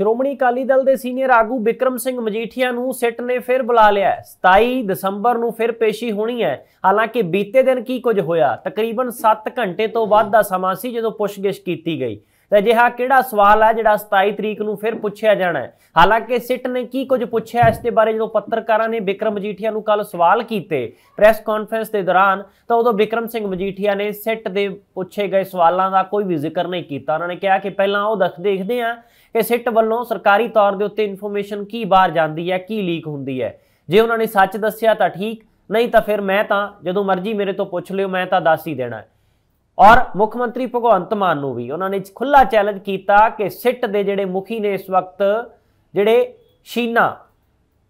ਸ਼੍ਰੋਮਣੀ ਅਕਾਲੀ ਦਲ ਦੇ ਸੀਨੀਅਰ ਆਗੂ ਵਿਕਰਮ ਸਿੰਘ ਮਜੀਠੀਆ ਨੂੰ ਸਿੱਟ ਨੇ ਫਿਰ ਬੁਲਾ ਲਿਆ 27 ਦਸੰਬਰ ਨੂੰ ਫਿਰ ਪੇਸ਼ੀ ਹੋਣੀ ਹੈ ਹਾਲਾਂਕਿ ਬੀਤੇ ਦਿਨ ਕੀ ਕੁਝ ਹੋਇਆ ਤਕਰੀਬਨ 7 ਘੰਟੇ ਤੋਂ ਵੱਧ ਦਾ ਸਮਾਂ ਸੀ ਜਦੋਂ ਪੁੱਛਗਿਛ ਕੀਤੀ ਗਈ ਤਾਂ ਅਜਿਹਾ ਕਿਹੜਾ ਸਵਾਲ ਹੈ ਜਿਹੜਾ 27 ਤਰੀਕ ਨੂੰ ਫਿਰ ਪੁੱਛਿਆ ਜਾਣਾ ਹੈ ਹਾਲਾਂਕਿ ਸਿੱਟ ਨੇ ਕੀ ਕੁਝ ਪੁੱਛਿਆ ਇਸ ਦੇ ਬਾਰੇ ਜਦੋਂ ਪੱਤਰਕਾਰਾਂ ਨੇ ਵਿਕਰਮ ਮਜੀਠੀਆ ਨੂੰ ਕੱਲ ਸਵਾਲ ਕੀਤੇ ਪ੍ਰੈਸ ਕਾਨਫਰੰਸ ਦੇ ਦੌਰਾਨ ਤਾਂ ਉਦੋਂ ਵਿਕਰਮ ਸਿੰਘ ਮਜੀਠੀਆ ਨੇ ਸਿੱਟ ਦੇ ਪੁੱਛੇ ਗਏ ਸਵਾਲਾਂ ਦਾ ਕੋਈ ਵੀ ਜ਼ਿਕਰ ਨਹੀਂ ਕੀਤਾ ਉਹਨਾਂ ਨੇ ਕਿਹਾ ਕਿ ਪਹਿਲਾਂ ਉਹ ਦੱਸ ਦੇਖਦੇ ਆ ਕਿ ਸਿੱਟ ਵੱਲੋਂ ਸਰਕਾਰੀ ਤੌਰ ਦੇ ਉੱਤੇ ਇਨਫੋਰਮੇਸ਼ਨ ਕੀ ਬਾਹਰ ਜਾਂਦੀ ਹੈ ਕੀ ਲੀਕ ਹੁੰਦੀ ਹੈ ਜੇ ਉਹਨਾਂ ਨੇ ਸੱਚ ਦੱਸਿਆ ਤਾਂ ਠੀਕ ਨਹੀਂ ਤਾਂ ਫਿਰ ਮੈਂ ਤਾਂ ਜਦੋਂ ਮਰਜ਼ੀ ਮੇਰੇ ਤੋਂ ਪੁੱਛ ਲਿਓ ਮੈਂ ਤਾਂ ਦੱਸ ਹੀ ਦੇਣਾ ਔਰ ਮੁੱਖ ਮੰਤਰੀ ਭਗਵੰਤ ਮਾਨ ਨੂੰ ਵੀ ਉਹਨਾਂ ਨੇ ਖੁੱਲਾ ਚੈਲੰਜ ਕੀਤਾ ਕਿ ਸਿੱਟ ਦੇ ਜਿਹੜੇ ਮੁਖੀ ਨੇ ਇਸ ਵਕਤ ਜਿਹੜੇ ਸ਼ੀਨਾ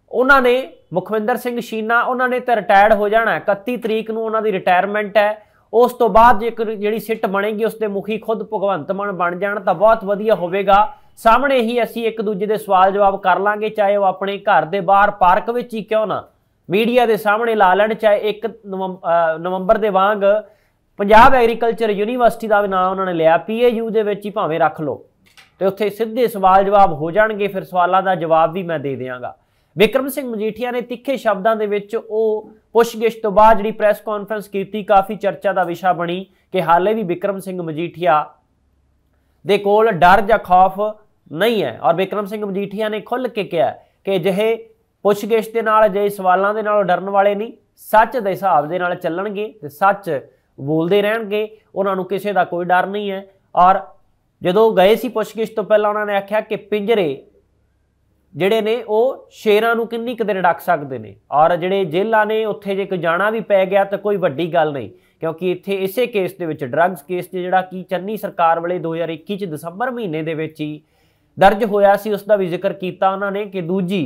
ਉਹਨਾਂ ਨੇ ਮੁਖਵਿੰਦਰ ਸਿੰਘ ਸ਼ੀਨਾ ਉਹਨਾਂ ਨੇ ਤਾਂ ਰਿਟਾਇਰ ਹੋ ਜਾਣਾ 31 ਤਰੀਕ ਨੂੰ ਉਹਨਾਂ ਦੀ ਰਿਟਾਇਰਮੈਂਟ ਹੈ ਉਸ ਤੋਂ ਬਾਅਦ ਜੇ ਜਿਹੜੀ ਸਿੱਟ ਬਣੇਗੀ ਉਸ ਦੇ ਮੁਖੀ ਖੁਦ ਭਗਵੰਤ ਮਾਨ ਬਣ ਜਾਣ ਤਾਂ ਬਹੁਤ ਵਧੀਆ ਹੋਵੇਗਾ ਸਾਹਮਣੇ ਹੀ ਅਸੀਂ ਇੱਕ ਦੂਜੇ ਦੇ ਸਵਾਲ ਜਵਾਬ ਕਰ ਲਾਂਗੇ ਚਾਹੇ ਉਹ ਆਪਣੇ ਘਰ ਦੇ ਬਾਹਰ ਪਾਰਕ ਵਿੱਚ ਹੀ ਕਿਉਂ ਨਾ ਮੀਡੀਆ ਦੇ ਸਾਹਮਣੇ ਲਾ ਲੈਣ ਚਾਹੇ 1 ਨਵੰਬਰ ਦੇ ਵਾਂਗ ਪੰਜਾਬ ਐਗਰੀਕਲਚਰ ਯੂਨੀਵਰਸਿਟੀ ਦਾ ਨਾਮ ਉਹਨਾਂ ਨੇ ਲਿਆ ਪੀਏਯੂ ਦੇ ਵਿੱਚ ਹੀ ਭਾਵੇਂ ਰੱਖ ਲਓ ਤੇ ਉੱਥੇ ਸਿੱਧੇ ਸਵਾਲ ਜਵਾਬ ਹੋ ਜਾਣਗੇ ਫਿਰ ਸਵਾਲਾਂ ਦਾ ਜਵਾਬ ਵੀ ਮੈਂ ਦੇ ਦਿਆਂਗਾ ਵਿਕਰਮ ਸਿੰਘ ਮਜੀਠੀਆ ਨੇ ਤਿੱਖੇ ਸ਼ਬਦਾਂ ਦੇ ਵਿੱਚ ਉਹ ਪੁੱਛਗਿਛ ਤੋਂ ਬਾਅਦ ਜਿਹੜੀ ਪ੍ਰੈਸ ਕਾਨਫਰੰਸ ਕੀਤੀ ਕਾਫੀ ਚਰਚਾ ਦਾ ਵਿਸ਼ਾ ਬਣੀ ਕਿ ਹਾਲੇ ਵੀ ਵਿਕਰਮ ਸਿੰਘ ਮਜੀਠੀਆ ਦੇ ਕੋਲ ਡਰ ਜਾਂ ਖੌਫ ਨਹੀਂ ਹੈ ਔਰ ਵਿਕਰਮ ਸਿੰਘ ਮਜੀਠੀਆ ਨੇ ਖੁੱਲ ਕੇ ਕਿਹਾ ਕਿ ਜਿਹੇ ਪੁੱਛਗਿਛ ਦੇ ਨਾਲ ਜੇ ਸਵਾਲਾਂ ਦੇ ਨਾਲ ਡਰਨ ਵਾਲੇ ਨਹੀਂ ਸੱਚ ਦੇ ਹਿਸਾਬ ਦੇ ਨਾਲ ਚੱਲਣਗੇ ਤੇ ਸੱਚ ਬੋਲਦੇ ਰਹਿਣਗੇ ਉਹਨਾਂ ਨੂੰ ਕਿਸੇ ਦਾ ਕੋਈ ਡਰ ਨਹੀਂ ਹੈ ਔਰ ਜਦੋਂ ਗਏ ਸੀ ਪੁੱਛਗਿਛ ਤੋਂ ਪਹਿਲਾਂ ਉਹਨਾਂ ਨੇ ਆਖਿਆ ਕਿ ਪਿੰਜਰੇ ਜਿਹੜੇ ਨੇ ਉਹ ਸ਼ੇਰਾਂ ਨੂੰ ਕਿੰਨੀ ਕੁ ਡੱਕ ਸਕਦੇ ਨੇ ਔਰ ਜਿਹੜੇ ਜੇਲਾ ਨੇ ਉੱਥੇ ਜੇ ਕੋਈ ਜਾਣਾ ਵੀ ਪੈ ਗਿਆ ਤਾਂ ਕੋਈ ਵੱਡੀ ਗੱਲ ਨਹੀਂ ਕਿਉਂਕਿ ਇੱਥੇ ਇਸੇ ਕੇਸ ਦੇ ਵਿੱਚ ਡਰੱਗਸ ਕੇਸ ਤੇ ਜਿਹੜਾ ਕੀ ਚੰਨੀ ਸਰਕਾਰ ਵਾਲੇ 2021 ਚ ਦਸੰਬਰ ਮਹੀਨੇ ਦੇ ਵਿੱਚ ਹੀ ਦਰਜ ਹੋਇਆ ਸੀ ਉਸ ਦਾ ਵੀ ਜ਼ਿਕਰ ਕੀਤਾ ਉਹਨਾਂ ਨੇ ਕਿ ਦੂਜੀ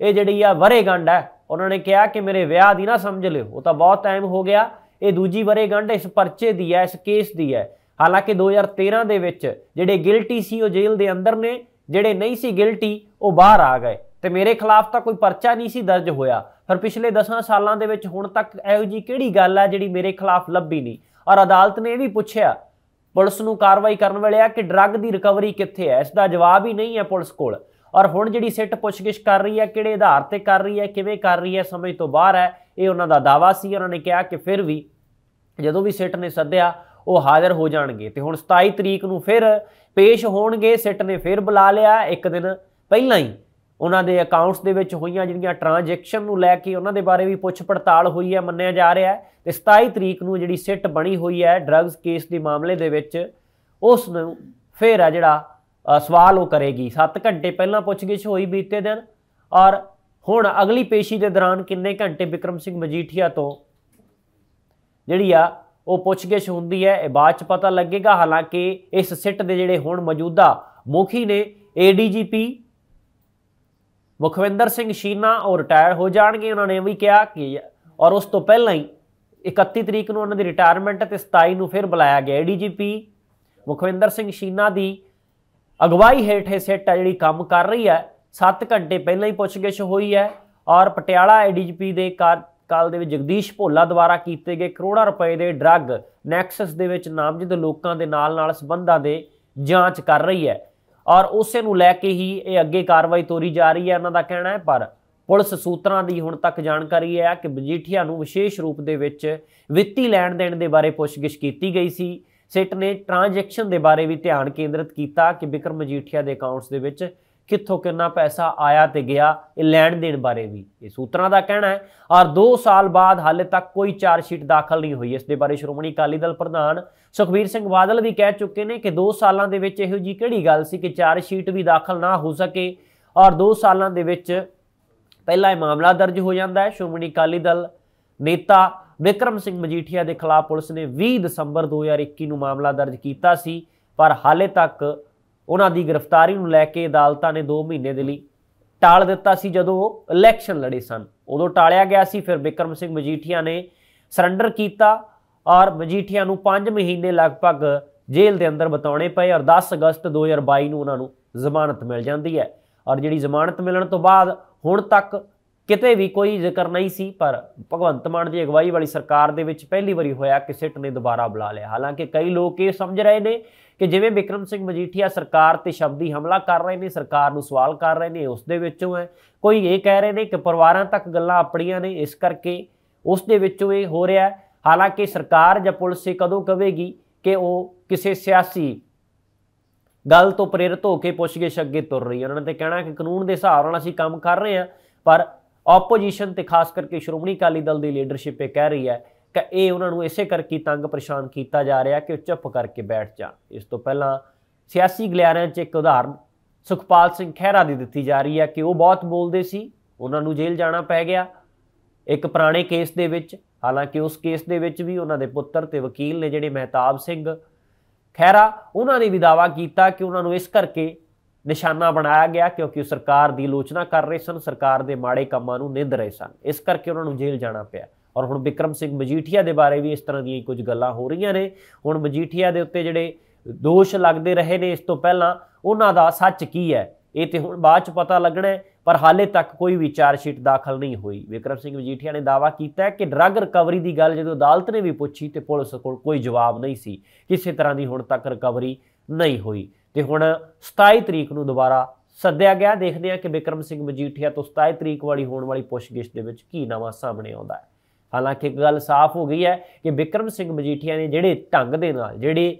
ਇਹ ਜਿਹੜੀ ਆ ਵਰੇਗੰਡ ਹੈ ਉਹਨਾਂ ਨੇ ਕਿਹਾ ਕਿ ਮੇਰੇ ਵਿਆਹ ਦੀ ਨਾ ਸਮਝ ਲਿਓ ਉਹ ਤਾਂ ਬਹੁਤ ਟਾਈਮ ਹੋ ਗਿਆ ਇਹ ਦੂਜੀ ਗੰਢ ਇਸ ਪਰਚੇ ਦੀ ਹੈ ਇਸ ਕੇਸ ਦੀ ਹੈ ਹਾਲਾਂਕਿ 2013 ਦੇ ਵਿੱਚ ਜਿਹੜੇ ਗਿਲਟੀ ਸੀ ਉਹ ਜੇਲ੍ਹ ਦੇ ਅੰਦਰ ਨੇ ਜਿਹੜੇ ਨਹੀਂ ਸੀ ਗਿਲਟੀ ਉਹ ਬਾਹਰ ਆ ਗਏ ਤੇ ਮੇਰੇ ਖਿਲਾਫ ਤਾਂ ਕੋਈ ਪਰਚਾ ਨਹੀਂ ਸੀ ਦਰਜ ਹੋਇਆ ਪਰ ਪਿਛਲੇ 10 ਸਾਲਾਂ ਦੇ ਵਿੱਚ ਹੁਣ ਤੱਕ ਇਹੋ ਜੀ ਕਿਹੜੀ ਗੱਲ ਹੈ ਜਿਹੜੀ ਮੇਰੇ ਖਿਲਾਫ ਲੱਭੀ ਨਹੀਂ ਔਰ ਅਦਾਲਤ ਨੇ ਇਹ ਵੀ ਪੁੱਛਿਆ ਪੁਲਿਸ ਨੂੰ ਕਾਰਵਾਈ ਕਰਨ ਵੇਲੇ ਆ ਕਿ ਡਰੱਗ ਦੀ ਰਿਕਵਰੀ ਕਿੱਥੇ ਹੈ ਇਸ ਦਾ ਜਵਾਬ ਹੀ ਨਹੀਂ ਹੈ ਪੁਲਿਸ ਕੋਲ ਔਰ ਹੁਣ ਜਿਹੜੀ ਸਿੱਟ ਪੁੱਛਗਿਛ ਕਰ ਰਹੀ ਹੈ ਕਿਹੜੇ ਆਧਾਰ ਤੇ ਕਰ ਰਹੀ ਹੈ ਕਿਵੇਂ ਕਰ ਰਹੀ ਹੈ ਸਮਝ ਤੋਂ ਬਾਹਰ ਹੈ ਇਹ ਉਹਨਾਂ ਦਾ ਦਾਵਾ ਸੀ ਉਹਨਾਂ ਨੇ ਕਿਹਾ ਕਿ ਫਿਰ ਵੀ ਜਦੋਂ ਵੀ ਸਿੱਟ ਨੇ ਸੱਦਿਆ ਉਹ ਹਾਜ਼ਰ ਹੋ ਜਾਣਗੇ ਤੇ ਹੁਣ 27 ਤਰੀਕ ਨੂੰ ਫਿਰ ਪੇਸ਼ ਹੋਣਗੇ ਸਿੱਟ ਨੇ ਫਿਰ ਬੁਲਾ ਲਿਆ ਇੱਕ ਦਿਨ ਪਹਿਲਾਂ ਹੀ ਉਹਨਾਂ ਦੇ ਅਕਾਊਂਟਸ ਦੇ ਵਿੱਚ ਹੋਈਆਂ ਜਿਹੜੀਆਂ ਟ੍ਰਾਂਜੈਕਸ਼ਨ ਨੂੰ ਲੈ ਕੇ ਉਹਨਾਂ ਦੇ ਬਾਰੇ ਵੀ ਪੁੱਛ ਪੜਤਾਲ ਹੋਈ ਹੈ ਮੰਨਿਆ ਜਾ ਰਿਹਾ ਹੈ ਤੇ 27 ਤਰੀਕ ਨੂੰ ਜਿਹੜੀ ਸਿੱਟ ਬਣੀ ਹੋਈ ਹੈ ਡਰੱਗਸ ਕੇਸ ਦੇ ਮਾਮਲੇ ਦੇ ਵਿੱਚ ਉਸ ਨੂੰ ਫਿਰ ਆ ਜਿਹੜਾ ਸਵਾਲ ਉਹ ਕਰੇਗੀ 7 ਘੰਟੇ ਪਹਿਲਾਂ ਪੁੱਛਗਿੱਛ ਹੋਈ ਬੀਤੇ ਦਿਨ ਔਰ ਹੁਣ ਅਗਲੀ ਪੇਸ਼ੀ ਦੇ ਦੌਰਾਨ ਕਿੰਨੇ ਘੰਟੇ ਵਿਕਰਮ ਸਿੰਘ ਮਜੀਠੀਆ ਤੋਂ ਜਿਹੜੀ ਆ ਉਹ ਪੁੱਛਗਿਛ ਹੁੰਦੀ ਹੈ ਇਹ ਬਾਅਦ ਚ ਪਤਾ ਲੱਗੇਗਾ ਹਾਲਾਂਕਿ ਇਸ ਸਿੱਟ ਦੇ ਜਿਹੜੇ ਹੁਣ ਮੌਜੂਦਾ ਮੁਖੀ ਨੇ ਏਡੀਜੀਪੀ ਮੁਖਵਿੰਦਰ ਸਿੰਘ ਸ਼ੀਨਾ ਉਹ ਰਿਟਾਇਰ ਹੋ ਜਾਣਗੇ ਉਹਨਾਂ ਨੇ ਵੀ ਕਿਹਾ ਕਿ ਔਰ ਉਸ ਤੋਂ ਪਹਿਲਾਂ ਹੀ 31 ਤਰੀਕ ਨੂੰ ਉਹਨਾਂ ਦੀ ਰਿਟਾਇਰਮੈਂਟ ਤੇ 27 ਨੂੰ ਫਿਰ ਬੁਲਾਇਆ ਗਿਆ ਏਡੀਜੀਪੀ ਮੁਖਵਿੰਦਰ ਸਿੰਘ ਸ਼ੀਨਾ ਦੀ ਅਗਵਾਈ ਹੇਠ ਇਹ ਸੈੱਟ ਜਿਹੜੀ ਕੰਮ ਕਰ ਰਹੀ ਹੈ 7 ਘੰਟੇ ਪਹਿਲਾਂ ਹੀ ਪੁੱਛਗਿੱਛ ਹੋਈ ਹੈ ਔਰ ਪਟਿਆਲਾ ਐਡੀਜੀਪੀ ਦੇ ਕਾਲ ਦੇ ਵਿੱਚ ਜਗਦੀਸ਼ ਭੋਲਾ ਦੁਆਰਾ ਕੀਤੇ ਗਏ ਕਰੋੜਾਂ ਰੁਪਏ ਦੇ ਡਰੱਗ ਨੈਕਸਸ ਦੇ ਵਿੱਚ ਨਾਮਜ਼ਦ ਲੋਕਾਂ ਦੇ ਨਾਲ ਨਾਲ ਸਬੰਧਾਂ ਦੇ ਜਾਂਚ ਕਰ ਰਹੀ ਹੈ ਔਰ ਉਸੇ ਨੂੰ ਲੈ ਕੇ ਹੀ ਇਹ ਅੱਗੇ ਕਾਰਵਾਈ ਤੋਰੀ ਜਾ ਰਹੀ ਹੈ ਇਹਨਾਂ ਦਾ ਕਹਿਣਾ ਹੈ ਪਰ ਪੁਲਿਸ ਸੂਤਰਾਂ ਦੀ ਹੁਣ ਤੱਕ ਜਾਣਕਾਰੀ ਹੈ ਕਿ ਬਜੀਠੀਆ ਨੂੰ ਵਿਸ਼ੇਸ਼ ਰੂਪ ਦੇ ਵਿੱਚ ਵਿੱਤੀ ਲੈਣ ਦੇਣ ਦੇ ਬਾਰੇ ਪੁੱਛਗਿੱਛ ਕੀਤੀ ਗਈ ਸੀ ਸਿੱਟ ਨੇ ਟ੍ਰਾਂਜੈਕਸ਼ਨ ਦੇ ਬਾਰੇ ਵੀ ਧਿਆਨ ਕੇਂਦਰਿਤ ਕੀਤਾ ਕਿ ਬਿਕਰਮ ਦੇ ਅਕਾਊਂਟਸ ਦੇ ਵਿੱਚ ਕਿੱਥੋਂ ਕਿੰਨਾ ਪੈਸਾ ਆਇਆ ਤੇ ਗਿਆ ਇਹ ਲੈਣ ਦੇਣ ਬਾਰੇ ਵੀ ਇਹ ਸੂਤਰਾਂ ਦਾ ਕਹਿਣਾ ਹੈ ਔਰ 2 ਸਾਲ ਬਾਅਦ ਹਾਲੇ ਤੱਕ ਕੋਈ ਚਾਰ ਸ਼ੀਟ ਦਾਖਲ ਨਹੀਂ ਹੋਈ ਇਸ ਦੇ ਬਾਰੇ ਸ਼੍ਰੋਮਣੀ ਅਕਾਲੀ ਦਲ ਪ੍ਰਧਾਨ ਸੁਖਬੀਰ ਸਿੰਘ ਬਾਦਲ ਵੀ ਕਹਿ ਚੁੱਕੇ ਨੇ ਕਿ 2 ਸਾਲਾਂ ਦੇ ਵਿੱਚ ਇਹੋ ਜੀ ਕਿਹੜੀ ਗੱਲ ਸੀ ਕਿ ਚਾਰ ਸ਼ੀਟ ਵੀ ਦਾਖਲ ਨਾ ਹੋ ਸਕੇ ਔਰ 2 ਸਾਲਾਂ ਦੇ ਵਿੱਚ ਪਹਿਲਾ ਇਹ ਮਾਮਲਾ ਦਰਜ ਹੋ ਜਾਂਦਾ ਹੈ ਸ਼੍ਰੋਮਣੀ ਅਕਾਲੀ ਦਲ ਨੇਤਾ ਵਿਕਰਮ ਸਿੰਘ ਮਜੀਠੀਆ ਦੇ ਖਿਲਾਫ ਪੁਲਿਸ ਨੇ 20 ਦਸੰਬਰ 2021 ਨੂੰ ਮਾਮਲਾ ਦਰਜ ਕੀਤਾ ਸੀ ਪਰ ਹਾਲੇ ਤੱਕ ਉਹਨਾਂ ਦੀ ਗ੍ਰਿਫਤਾਰੀ ਨੂੰ ਲੈ ਕੇ ਅਦਾਲਤਾਂ ਨੇ 2 ਮਹੀਨੇ ਦੇ ਲਈ ਟਾਲ ਦਿੱਤਾ ਸੀ ਜਦੋਂ ਉਹ ਇਲੈਕਸ਼ਨ ਲੜੇ ਸਨ ਉਦੋਂ ਟਾਲਿਆ ਗਿਆ ਸੀ ਫਿਰ ਬਿਕਰਮ ਸਿੰਘ ਮਜੀਠੀਆ ਨੇ ਸਰੈਂਡਰ ਕੀਤਾ ਔਰ ਮਜੀਠੀਆ ਨੂੰ 5 ਮਹੀਨੇ ਲਗਭਗ ਜੇਲ੍ਹ ਦੇ ਅੰਦਰ ਬਤਾਉਣੇ ਪਏ ਔਰ 10 ਅਗਸਤ 2022 ਨੂੰ ਉਹਨਾਂ ਨੂੰ ਜ਼ਮਾਨਤ ਮਿਲ ਜਾਂਦੀ ਹੈ ਔਰ ਜਿਹੜੀ ਜ਼ਮਾਨਤ ਮਿਲਣ ਤੋਂ ਬਾਅਦ ਹੁਣ ਤੱਕ ਕਿਤੇ ਵੀ ਕੋਈ ਜ਼ਿਕਰ ਨਹੀਂ ਸੀ ਪਰ ਭਗਵੰਤ ਮਾਨ ਦੀ ਅਗਵਾਈ ਵਾਲੀ ਸਰਕਾਰ ਦੇ ਵਿੱਚ ਪਹਿਲੀ ਵਾਰੀ ਹੋਇਆ ਕਿ ਸਿੱਟ ਨੇ ਦੁਬਾਰਾ ਬੁਲਾ ਲਿਆ ਹਾਲਾਂਕਿ ਕਈ ਲੋਕ ਇਹ ਸਮਝ ਰਹੇ ਨੇ ਕਿ ਜਿਵੇਂ ਵਿਕਰਮ ਸਿੰਘ ਮਜੀਠੀਆ ਸਰਕਾਰ ਤੇ ਸ਼ਬਦੀ ਹਮਲਾ ਕਰ ਰਹੇ ਨੇ ਸਰਕਾਰ ਨੂੰ ਸਵਾਲ ਕਰ ਰਹੇ ਨੇ ਉਸ ਦੇ ਵਿੱਚੋਂ ਹੈ ਕੋਈ ਇਹ ਕਹਿ ਰਹੇ ਨੇ ਕਿ ਪਰਿਵਾਰਾਂ ਤੱਕ ਗੱਲਾਂ ਆਪੜੀਆਂ ਨੇ ਇਸ ਕਰਕੇ ਉਸ ਦੇ ਵਿੱਚੋਂ ਇਹ ਹੋ ਰਿਹਾ ਹਾਲਾਂਕਿ ਸਰਕਾਰ ਜਾਂ ਪੁਲਿਸ ਇਹ ਕਦੋਂ ਕਹੇਗੀ ਕਿ ਉਹ ਕਿਸੇ ਸਿਆਸੀ ਗੱਲ ਤੋਂ ਪ੍ਰੇਰਿਤ ਹੋ ਕੇ ਪੁੱਛਗਿੱਛ ਅੱਗੇ ਤੁਰ ਰਹੀ ਹੈ ਉਹਨਾਂ ਨੇ ਤੇ ਕਹਿਣਾ ਕਿ ਕਾਨੂੰਨ ਦੇ ਹਿਸਾਬ ਨਾਲ ਅਸੀਂ ਕੰਮ ਕਰ ਰਹੇ ਹਾਂ ਪਰ ਆਪੋਜੀਸ਼ਨ ਤੇ ਖਾਸ ਕਰਕੇ ਸ਼੍ਰੋਮਣੀ ਅਕਾਲੀ ਦਲ ਦੀ ਲੀਡਰਸ਼ਿਪ ਇਹ ਕਹਿ ਰਹੀ ਹੈ ਕਿ ਇਹ ਉਹਨਾਂ ਨੂੰ ਇਸੇ ਕਰਕੇ ਤੰਗ ਪਰੇਸ਼ਾਨ ਕੀਤਾ ਜਾ ਰਿਹਾ ਕਿ ਉਹ ਚੁੱਪ ਕਰਕੇ ਬੈਠ ਜਾਣ ਇਸ ਤੋਂ ਪਹਿਲਾਂ ਸਿਆਸੀ ਗਲਿਆਰਿਆਂ 'ਚ ਇੱਕ ਉਦਾਹਰਨ ਸੁਖਪਾਲ ਸਿੰਘ ਖਹਿਰਾ ਦੀ ਦਿੱਤੀ ਜਾ ਰਹੀ ਹੈ ਕਿ ਉਹ ਬਹੁਤ ਬੋਲਦੇ ਸੀ ਉਹਨਾਂ ਨੂੰ ਜੇਲ੍ਹ ਜਾਣਾ ਪੈ ਗਿਆ ਇੱਕ ਪੁਰਾਣੇ ਕੇਸ ਦੇ ਵਿੱਚ ਹਾਲਾਂਕਿ ਉਸ ਕੇਸ ਦੇ ਵਿੱਚ ਵੀ ਉਹਨਾਂ ਦੇ ਪੁੱਤਰ ਤੇ ਵਕੀਲ ਨੇ ਜਿਹੜੇ ਮਹਿਤਾਬ ਸਿੰਘ ਖਹਿਰਾ ਉਹਨਾਂ ਨੇ ਵੀ ਦਾਵਾ ਕੀਤਾ ਕਿ ਉਹਨਾਂ ਨੂੰ ਇਸ ਕਰਕੇ ਨਿਸ਼ਾਨਾ ਬਣਾਇਆ ਗਿਆ ਕਿਉਂਕਿ ਉਹ ਸਰਕਾਰ ਦੀ ਲੋਚਨਾ ਕਰ ਰਹੇ ਸਨ ਸਰਕਾਰ ਦੇ ਮਾੜੇ ਕੰਮਾਂ ਨੂੰ ਨਿੰਦ ਰਹੇ ਸਨ ਇਸ ਕਰਕੇ ਉਹਨਾਂ ਨੂੰ ਜੇਲ੍ਹ ਜਾਣਾ ਪਿਆ ਔਰ ਹੁਣ ਵਿਕਰਮ ਸਿੰਘ ਮਜੀਠੀਆ ਦੇ ਬਾਰੇ ਵੀ ਇਸ ਤਰ੍ਹਾਂ ਦੀਆਂ ਕੁਝ ਗੱਲਾਂ ਹੋ ਰਹੀਆਂ ਨੇ ਹੁਣ ਮਜੀਠੀਆ ਦੇ ਉੱਤੇ ਜਿਹੜੇ ਦੋਸ਼ ਲੱਗਦੇ ਰਹੇ ਨੇ ਇਸ ਤੋਂ ਪਹਿਲਾਂ ਉਹਨਾਂ ਦਾ ਸੱਚ ਕੀ ਹੈ ਇਹ ਤੇ ਹੁਣ ਬਾਅਦ ਚ ਪਤਾ ਲੱਗਣਾ ਹੈ ਪਰ ਹਾਲੇ ਤੱਕ ਕੋਈ ਵੀ ਚਾਰਜ ਸ਼ੀਟ ਦਾਖਲ ਨਹੀਂ ਹੋਈ ਵਿਕਰਮ ਸਿੰਘ ਮਜੀਠੀਆ ਨੇ ਦਾਵਾ ਕੀਤਾ ਕਿ ਡਰੱਗ ਰਿਕਵਰੀ ਦੀ ਗੱਲ ਜਦੋਂ ਅਦਾਲਤ ਨੇ ਵੀ ਪੁੱਛੀ ਤੇ ਪੁਲਿਸ ਕੋਲ ਕੋਈ ਜਵਾਬ ਨਹੀਂ ਸੀ ਕਿਸੇ ਤਰ੍ਹਾਂ ਦੀ ਹੁਣ ਤੱਕ ਰਿਕਵਰੀ ਨਹੀਂ ਹੋਈ ਤੇ ਹੁਣ 27 ਤਰੀਕ ਨੂੰ ਦੁਬਾਰਾ ਸੱਦਿਆ ਗਿਆ ਦੇਖਦੇ ਹਾਂ ਕਿ ਵਿਕਰਮ ਸਿੰਘ ਮਜੀਠੀਆ ਤੋਂ 27 ਤਰੀਕ ਵਾਲੀ ਹੋਣ ਵਾਲੀ ਪੁੱਛਗਿੱਛ ਦੇ ਵਿੱਚ ਕੀ ਨਵਾਂ ਸਾਹਮਣੇ ਆਉਂਦਾ ਹੈ ਹਾਲਾਂਕਿ ਇੱਕ ਗੱਲ ਸਾਫ਼ ਹੋ ਗਈ ਹੈ ਕਿ ਵਿਕਰਮ ਸਿੰਘ ਮਜੀਠੀਆ ਨੇ ਜਿਹੜੇ ਢੰਗ ਦੇ ਨਾਲ ਜਿਹੜੇ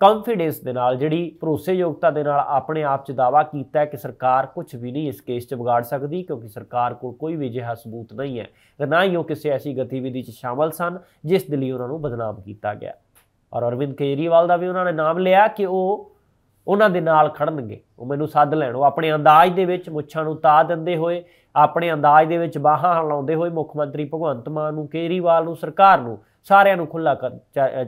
ਕੰਫੀਡੈਂਸ ਦੇ ਨਾਲ ਜਿਹੜੀ ਭਰੋਸੇਯੋਗਤਾ ਦੇ ਨਾਲ ਆਪਣੇ ਆਪ 'ਚ ਦਾਵਾ ਕੀਤਾ ਹੈ ਕਿ ਸਰਕਾਰ ਕੁਝ ਵੀ ਨਹੀਂ ਇਸ ਕੇਸ 'ਚ ਵਿਗਾੜ ਸਕਦੀ ਕਿਉਂਕਿ ਸਰਕਾਰ ਕੋਲ ਕੋਈ ਵੀ ਅਜਿਹਾ ਸਬੂਤ ਨਹੀਂ ਹੈ ਤੇ ਨਾ ਹੀ ਉਹ ਕਿਸੇ ਐਸੀ ਗਤੀਵਿਧੀ 'ਚ ਸ਼ਾਮਲ ਸਨ ਜਿਸ ਦੇ ਲਈ ਉਹਨਾਂ ਨੂੰ ਬਦਨਾਮ ਕੀਤਾ ਗਿਆ ਔਰ ਅਰਵਿੰਦ ਕੇਜਰੀਵਾਲ ਦਾ ਵੀ ਉਹਨਾਂ ਨੇ ਨਾਮ ਲਿਆ ਕਿ ਉਹ ਉਹਨਾਂ ਦੇ ਨਾਲ ਖੜਨਗੇ ਉਹ ਮੈਨੂੰ ਸੱਦ ਲੈਣ ਉਹ ਆਪਣੇ ਅੰਦਾਜ਼ ਦੇ ਵਿੱਚ ਮੁੱਛਾਂ ਨੂੰ ਤਾ ਦਿੰਦੇ ਹੋਏ ਆਪਣੇ ਅੰਦਾਜ਼ ਦੇ ਵਿੱਚ ਬਾਹਾਂ ਹਲਾਉਂਦੇ ਹੋਏ ਮੁੱਖ ਮੰਤਰੀ ਭਗਵੰਤ ਮਾਨ ਨੂੰ ਕੇਰੀਵਾਲ ਨੂੰ ਸਰਕਾਰ ਨੂੰ ਸਾਰਿਆਂ ਨੂੰ ਖੁੱਲਾ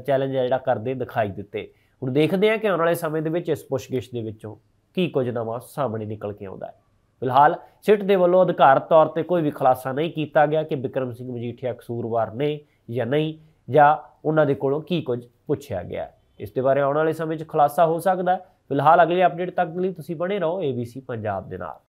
ਚੈਲੰਜ ਜਿਹੜਾ ਕਰਦੇ ਦਿਖਾਈ ਦਿੱਤੇ ਹੁਣ ਦੇਖਦੇ ਹਾਂ ਕਿ ਆਉਣ ਵਾਲੇ ਸਮੇਂ ਦੇ ਵਿੱਚ ਇਸ ਪੁਸ਼ਗਿਸ਼ ਦੇ ਵਿੱਚੋਂ ਕੀ ਕੁਝ ਨਵਾਂ ਸਾਹਮਣੇ ਨਿਕਲ ਕੇ ਆਉਂਦਾ ਹੈ ਫਿਲਹਾਲ ਸਿੱਟ ਦੇ ਵੱਲੋਂ ਅਧਿਕਾਰਤ ਤੌਰ ਤੇ ਕੋਈ ਵੀ ਖੁਲਾਸਾ ਨਹੀਂ ਕੀਤਾ ਗਿਆ ਕਿ ਬਿਕਰਮ ਸਿੰਘ ਮਜੀਠੀਆ ਕਸੂਰਵਾਰ ਨੇ ਜਾਂ ਨਹੀਂ ਜਾਂ ਉਹਨਾਂ ਦੇ ਕੋਲੋਂ ਕੀ ਕੁਝ ਪੁੱਛਿਆ ਗਿਆ ਇਸ ਦੇ ਬਾਰੇ ਆਉਣ ਵਾਲੇ ਸਮੇਂ 'ਚ ਖੁਲਾਸਾ ਹੋ ਸਕਦਾ ਹੈ ਫਿਲਹਾਲ ਅਗਲੀ ਅਪਡੇਟ ਤੱਕ ਲਈ ਤੁਸੀਂ ਬਣੇ ਰਹੋ ABC ਪੰਜਾਬ ਦੇ ਨਾਲ